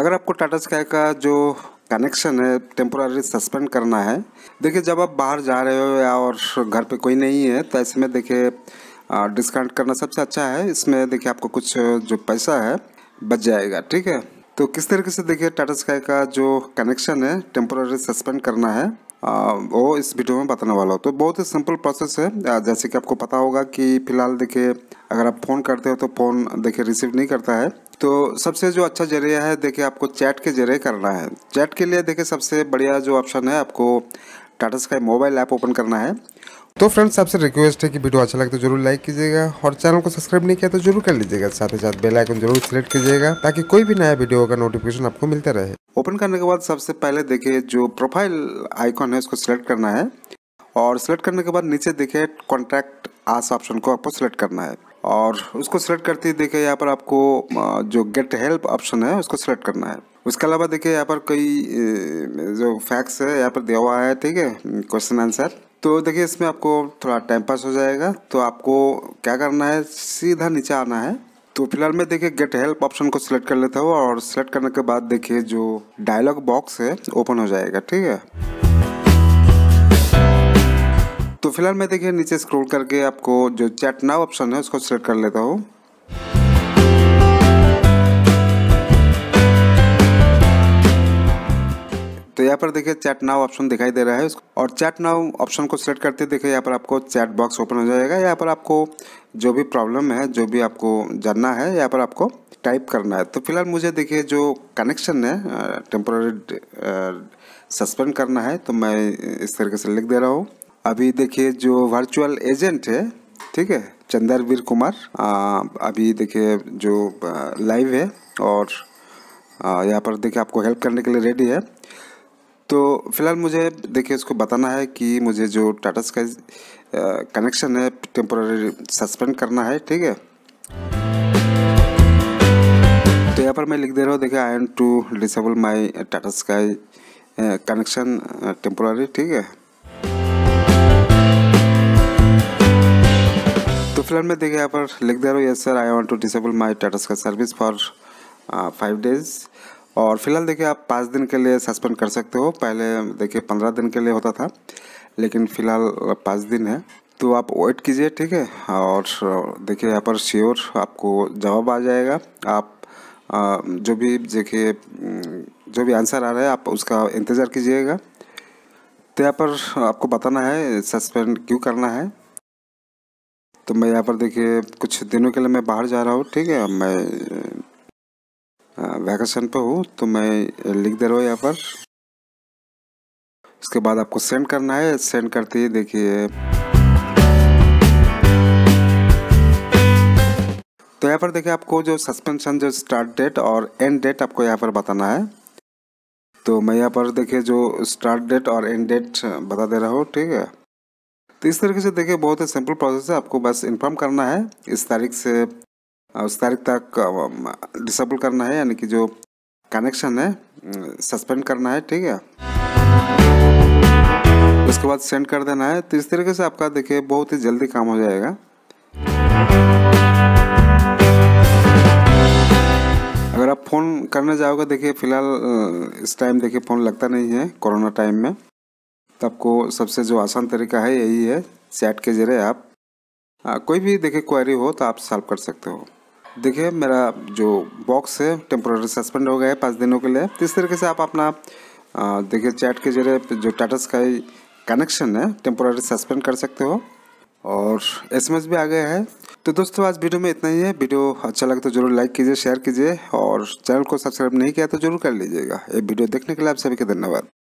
अगर आपको टाटा स्काई का जो कनेक्शन है टेम्पोरारी सस्पेंड करना है देखिए जब आप बाहर जा रहे हो या और घर पे कोई नहीं है तो ऐसे में देखिए डिस्काउंट करना सबसे अच्छा है इसमें देखिए आपको कुछ जो पैसा है बच जाएगा ठीक है तो किस तरीके से देखिए टाटा स्काई का जो कनेक्शन है टेम्पोरारी सस्पेंड करना है आ, वो इस वीडियो में बताने वाला हूँ तो बहुत ही सिंपल प्रोसेस है जैसे कि आपको पता होगा कि फ़िलहाल देखिए अगर आप फ़ोन करते हो तो फ़ोन देखिए रिसीव नहीं करता है तो सबसे जो अच्छा जरिया है देखिए आपको चैट के जरिए करना है चैट के लिए देखिए सबसे बढ़िया जो ऑप्शन है आपको Tata Sky mobile app open करना है तो फ्रेंड्स आपसे रिक्वेस्ट है कि वीडियो अच्छा लगे तो जरूर लाइक कीजिएगा और चैनल को सब्सक्राइब नहीं किया तो जरूर कर लीजिएगा साथ ही साथ बेल आइकन जरूर सेलेक्ट कीजिएगा ताकि कोई भी नया वीडियो का नोटिफिकेशन आपको मिलता रहे ओपन करने के बाद सबसे पहले देखिए जो प्रोफाइल आइकॉन है उसको सिलेक्ट करना है और सिलेक्ट करने के बाद नीचे देखिए कॉन्टैक्ट आस ऑप्शन को आपको सिलेक्ट करना है और उसको सेलेक्ट करते ही देखिए यहाँ पर आपको जो गेट हेल्प ऑप्शन है उसको सेलेक्ट करना है उसके अलावा देखिए यहाँ पर कई जो फैक्स है यहाँ पर दिया हुआ है ठीक है क्वेश्चन आंसर तो देखिए इसमें आपको थोड़ा टाइम पास हो जाएगा तो आपको क्या करना है सीधा नीचे आना है तो फिलहाल मैं देखिए गेट हेल्प ऑप्शन को सिलेक्ट कर लेता हूँ और सिलेक्ट करने के बाद देखिए जो डायलॉग बॉक्स है ओपन हो जाएगा ठीक है फिलहाल मैं देखिए नीचे स्क्रॉल करके आपको जो चैट नाउ ऑप्शन है उसको सेलेक्ट कर लेता हूँ तो यहाँ पर देखिए चैट नाउ ऑप्शन दिखाई दे रहा है और चैट नाउ ऑप्शन को सिलेक्ट करते देखिए यहाँ पर आपको चैट बॉक्स ओपन हो जाएगा यहाँ पर आपको जो भी प्रॉब्लम है जो भी आपको जानना है यहाँ पर आपको टाइप करना है तो फिलहाल मुझे देखिए जो कनेक्शन है टेम्पोरी सस्पेंड करना है तो मैं इस तरीके से लिख दे रहा हूँ अभी देखिए जो वर्चुअल एजेंट है ठीक है चंद्रवीर कुमार आ, अभी देखिए जो लाइव है और यहाँ पर देखिए आपको हेल्प करने के लिए रेडी है तो फिलहाल मुझे देखिए इसको बताना है कि मुझे जो टाटा स्काई कनेक्शन है टेम्पोरी सस्पेंड करना है ठीक है तो यहाँ पर मैं लिख दे रहा हूँ देखिए I am to disable my Tata Sky connection temporary ठीक है फिलहाल में देखिए यहाँ पर लिख दे रहा हूँ yes sir I want to disable my Tata का सर्विस फॉर फाइव डेज और फिलहाल देखिए आप पाँच दिन के लिए सस्पेंड कर सकते हो पहले देखिए पंद्रह दिन के लिए होता था लेकिन फ़िलहाल पाँच दिन है तो आप वेट कीजिए ठीक है और देखिए यहाँ पर श्योर आपको जवाब आ जाएगा आप uh, जो भी देखिए mm, जो भी आंसर आ रहा है आप उसका इंतज़ार कीजिएगा तो यहाँ पर आपको बताना है सस्पेंड क्यों करना है तो मैं यहाँ पर देखिए कुछ दिनों के लिए मैं बाहर जा रहा हूँ ठीक है मैं वैकेशन पे हूँ तो मैं लिख दे रहा हूँ यहाँ पर उसके बाद आपको सेंड करना है सेंड करते ही देखिए तो यहाँ पर देखिए आपको जो सस्पेंशन जो स्टार्ट डेट और एंड डेट आपको यहाँ पर बताना है तो मैं यहाँ पर देखिए जो स्टार्ट डेट और एंड डेट बता दे रहा हूँ ठीक है तो इस तरीके से देखिए बहुत ही सिंपल प्रोसेस है आपको बस इन्फॉर्म करना है इस तारीख से उस तारीख तक डिसेबल करना है यानी कि जो कनेक्शन है सस्पेंड करना है ठीक है उसके बाद सेंड कर देना है तो इस तरीके से आपका देखिए बहुत ही जल्दी काम हो जाएगा अगर आप फ़ोन करने जाओगे देखिए फ़िलहाल इस टाइम देखिए फ़ोन लगता नहीं है कोरोना टाइम में तो आपको सबसे जो आसान तरीका है यही है चैट के ज़रिए आप आ, कोई भी देखिए क्वारी हो तो आप सॉल्व कर सकते हो देखिए मेरा जो बॉक्स है टेम्प्रोरी सस्पेंड हो गया है पाँच दिनों के लिए तो इस तरीके से आप अपना देखिए चैट के जरिए जो टाटा स्काई कनेक्शन है टेम्प्रोरी सस्पेंड कर सकते हो और एस भी आ गया है तो दोस्तों आज वीडियो में इतना ही है वीडियो अच्छा लगे तो जरूर लाइक कीजिए शेयर कीजिए और चैनल को सब्सक्राइब नहीं किया तो जरूर कर लीजिएगा ये वीडियो देखने के लिए आप सभी का धन्यवाद